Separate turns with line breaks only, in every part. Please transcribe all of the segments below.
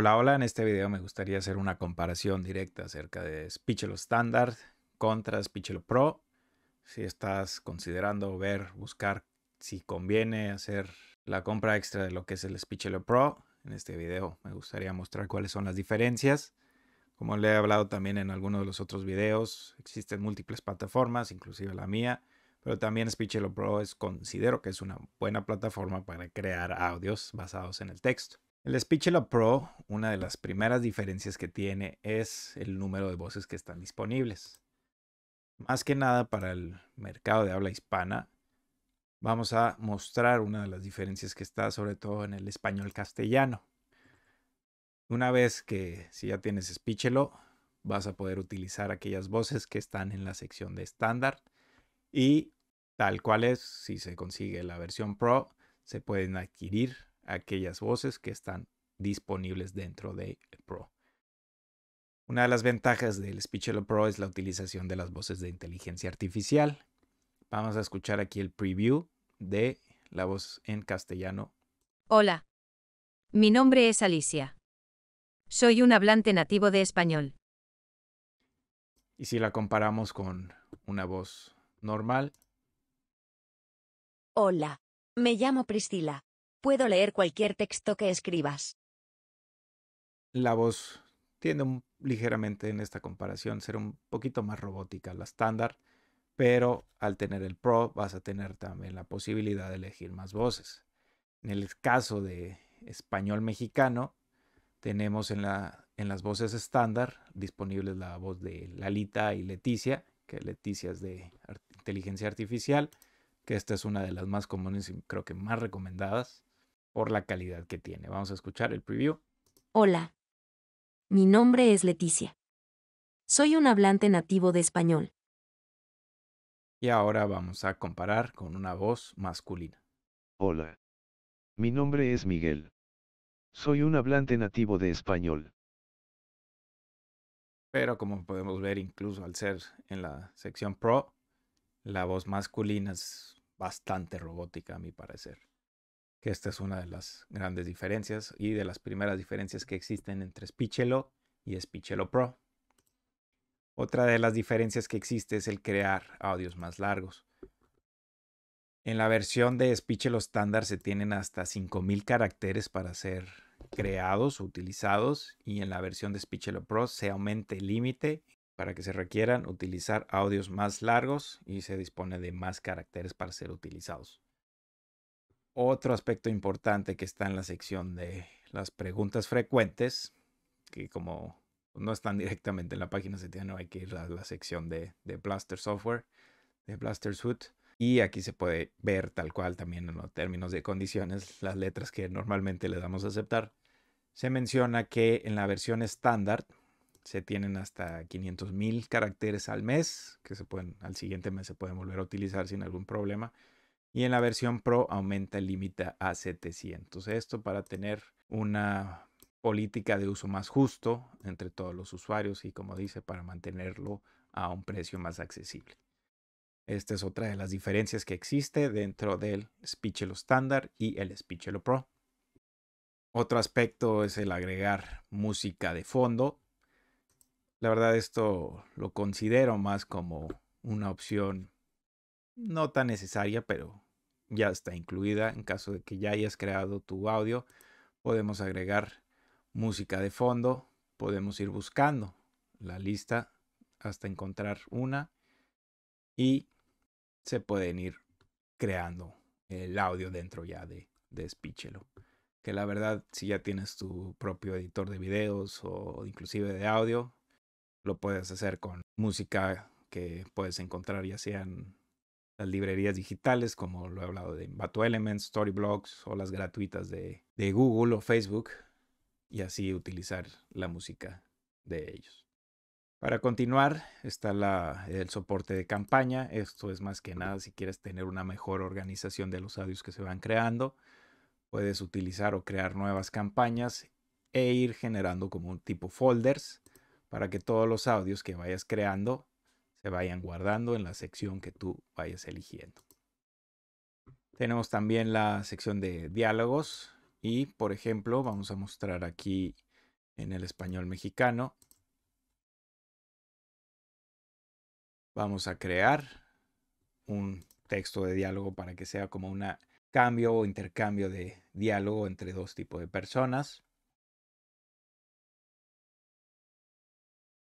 Hola, hola, en este video me gustaría hacer una comparación directa acerca de Speechelo Standard contra Speechelo Pro. Si estás considerando ver, buscar si conviene hacer la compra extra de lo que es el Speechelo Pro, en este video me gustaría mostrar cuáles son las diferencias. Como le he hablado también en algunos de los otros videos, existen múltiples plataformas, inclusive la mía, pero también Speechelo Pro es, considero que es una buena plataforma para crear audios basados en el texto. El Speechelo Pro, una de las primeras diferencias que tiene es el número de voces que están disponibles. Más que nada para el mercado de habla hispana, vamos a mostrar una de las diferencias que está sobre todo en el español castellano. Una vez que si ya tienes Speechelo, vas a poder utilizar aquellas voces que están en la sección de estándar y tal cual es, si se consigue la versión Pro, se pueden adquirir aquellas voces que están disponibles dentro de Pro. Una de las ventajas del Speechelo Pro es la utilización de las voces de inteligencia artificial. Vamos a escuchar aquí el preview de la voz en castellano. Hola. Mi nombre es Alicia. Soy un hablante nativo de español. Y si la comparamos con una voz normal. Hola. Me llamo Priscila. Puedo leer cualquier texto que escribas. La voz tiende ligeramente en esta comparación ser un poquito más robótica, la estándar, pero al tener el Pro vas a tener también la posibilidad de elegir más voces. En el caso de español mexicano, tenemos en, en las voces estándar disponibles la voz de Lalita y Leticia, que Leticia es de inteligencia artificial, que esta es una de las más comunes y creo que más recomendadas por la calidad que tiene. Vamos a escuchar el preview. Hola. Mi nombre es Leticia. Soy un hablante nativo de español. Y ahora vamos a comparar con una voz masculina. Hola. Mi nombre es Miguel. Soy un hablante nativo de español. Pero como podemos ver, incluso al ser en la sección pro, la voz masculina es bastante robótica a mi parecer que esta es una de las grandes diferencias y de las primeras diferencias que existen entre Speechelo y Speechelo Pro. Otra de las diferencias que existe es el crear audios más largos. En la versión de Speechelo estándar se tienen hasta 5000 caracteres para ser creados o utilizados y en la versión de Speechelo Pro se aumenta el límite para que se requieran utilizar audios más largos y se dispone de más caracteres para ser utilizados. Otro aspecto importante que está en la sección de las preguntas frecuentes, que como no están directamente en la página, se tiene, hay que ir a la sección de, Blaster Software, de Blaster Suite. Y aquí se puede ver tal cual también en los términos de condiciones, las letras que normalmente le damos a aceptar. Se menciona que en la versión estándar se tienen hasta 500.000 caracteres al mes, que se pueden, al siguiente mes se pueden volver a utilizar sin algún problema y en la versión Pro aumenta el límite a 700. Esto para tener una política de uso más justo entre todos los usuarios y como dice, para mantenerlo a un precio más accesible. Esta es otra de las diferencias que existe dentro del Speechelo estándar y el Speechelo Pro. Otro aspecto es el agregar música de fondo. La verdad esto lo considero más como una opción no tan necesaria, pero ya está incluida. En caso de que ya hayas creado tu audio, podemos agregar música de fondo, podemos ir buscando la lista hasta encontrar una y se pueden ir creando el audio dentro ya de, de Que la verdad, si ya tienes tu propio editor de videos o inclusive de audio, lo puedes hacer con música que puedes encontrar ya sean las librerías digitales, como lo he hablado de Bato Elements, Storyblocks o las gratuitas de, Google o Facebook, y así utilizar la música de ellos. Para continuar está el soporte de campaña. Esto es más que nada si quieres tener una mejor organización de los audios que se van creando. Puedes utilizar o crear nuevas campañas e ir generando como un tipo folders para que todos los audios que vayas creando se vayan guardando en la sección que tú vayas eligiendo. Tenemos también la sección de diálogos y, por ejemplo, vamos a mostrar aquí en el español mexicano. Vamos a crear un texto de diálogo para que sea como un cambio o intercambio de diálogo entre dos tipos de personas.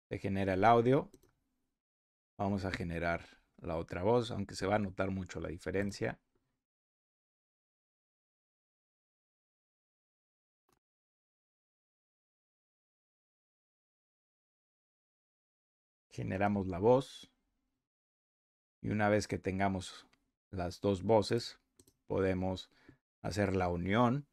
Se genera el audio Vamos a generar la otra voz, aunque se va a notar mucho la diferencia. Generamos la voz. Y una vez que tengamos las dos voces, podemos hacer la unión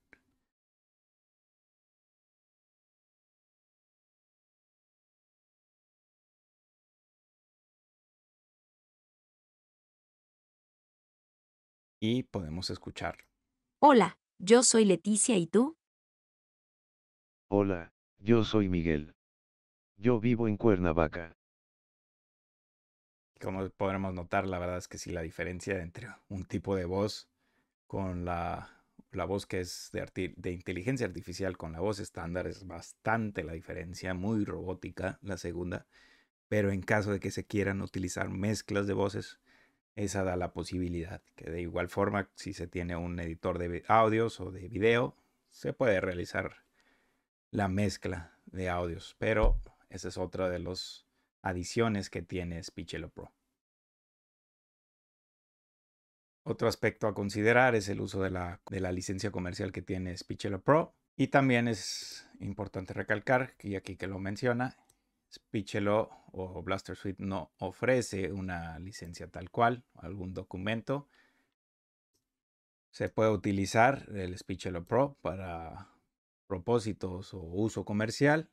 y podemos escuchar. Hola, yo soy Leticia y tú. Hola, yo soy Miguel. Yo vivo en Cuernavaca. Como podremos notar, la verdad es que sí, la diferencia entre un tipo de voz con la, la voz que es de inteligencia artificial con la voz estándar es bastante la diferencia, muy robótica la segunda. Pero en caso de que se quieran utilizar mezclas de voces, esa da la posibilidad, que de igual forma si se tiene un editor de audios o de video, se puede realizar la mezcla de audios, pero esa es otra de las adiciones que tiene Speechelo Pro. Otro aspecto a considerar es el uso de la, licencia comercial que tiene Speechelo Pro. Y también es importante recalcar, y aquí que lo menciona, Speechelo o Blaster Suite no ofrece una licencia tal cual, algún documento. Se puede utilizar el Speechelo Pro para propósitos o uso comercial.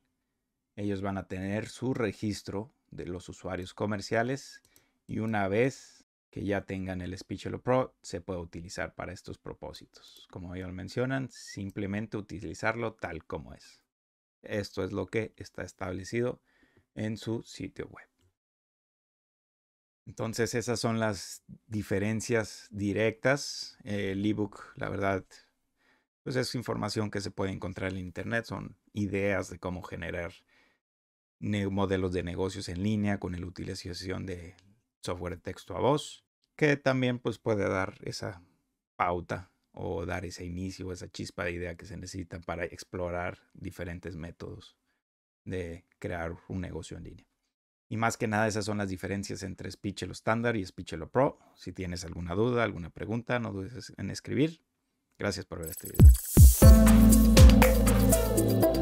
Ellos van a tener su registro de los usuarios comerciales y una vez que ya tengan el Speechelo Pro se puede utilizar para estos propósitos. Como ellos mencionan, simplemente utilizarlo tal como es. Esto es lo que está establecido en su sitio web. Entonces esas son las diferencias directas. El ebook, la verdad, pues es información que se puede encontrar en Internet, son ideas de cómo generar modelos de negocios en línea con la utilización de software de texto a voz, que también pues puede dar esa pauta o dar ese inicio, o esa chispa de idea que se necesita para explorar diferentes métodos de crear un negocio en línea. Y más que nada, esas son las diferencias entre Speechelo Standard y Speechelo Pro. Si tienes alguna duda, alguna pregunta, no dudes en escribir. Gracias por ver este video.